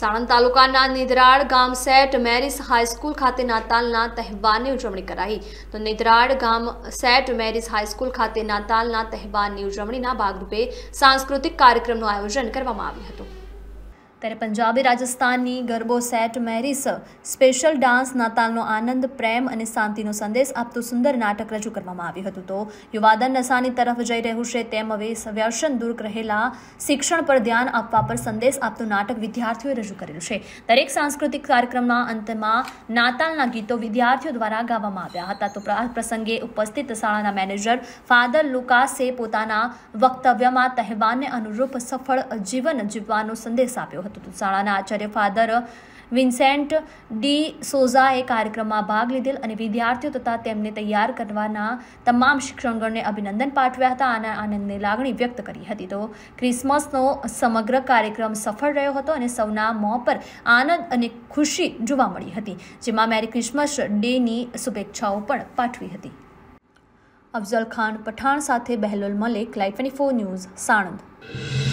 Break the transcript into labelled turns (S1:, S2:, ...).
S1: સાણંદ તાલુકાના નિદરાળ ગામ set મેરિસ high school ખાતે નાતાલના તહેવારની ઉજવણી કરાઈ તો નિદરાળ ગામ સેટ મેરિસ હાઈસ્કૂલ ખાતે નાતાલના તહેવારની ઉજવણીના ભાગરૂપે સાંસ્કૃતિક કાર્યક્રમનું આયોજન કરવામાં આવ્યું હતું ત્યારે પંજાબી રાજસ્થાનની ગરબો સેટ મેરીસ સ્પેશિયલ ડાન્સ નાતાલનો આનંદ પ્રેમ અને શાંતિનો સંદેશ આપતું સુંદર નાટક રજૂ કરવામાં આવ્યું હતું તો યુવાદન નશાની તરફ જઈ રહ્યું છે તેમ હવે વ્યસન દૂર રહેલા શિક્ષણ પર ધ્યાન આપવા પર સંદેશ આપતું નાટક વિદ્યાર્થીઓએ રજૂ કરેલું છે દરેક સાંસ્કૃતિક કાર્યક્રમના અંતમાં નાતાલના ગીતો વિદ્યાર્થીઓ દ્વારા ગાવામાં આવ્યા હતા તો આ પ્રસંગે ઉપસ્થિત શાળાના મેનેજર ફાધર લુકાસે પોતાના વક્તવ્યમાં તહેવારને અનુરૂપ સફળ જીવન જીવવાનો સંદેશ આપ્યો હતો તો શાળાના આચાર્ય ફાધર વિન્સેન્ટ ડી સોઝાએ કાર્યક્રમમાં ભાગ લીધેલ અને વિદ્યાર્થીઓ તથા તેમને તૈયાર કરવાના તમામ શિક્ષણગણને અભિનંદન પાઠવ્યા હતા અને આનંદની લાગણી વ્યક્ત કરી હતી તો ક્રિસમસનો સમગ્ર કાર્યક્રમ સફળ રહ્યો હતો અને સૌના મોં પર આનંદ અને ખુશી જોવા મળી હતી જેમાં મેરી ક્રિસમસ ડેની શુભેચ્છાઓ પણ પાઠવી હતી અફઝલ ખાન પઠાણ સાથે Bahlol Malik life twenty four news Sanand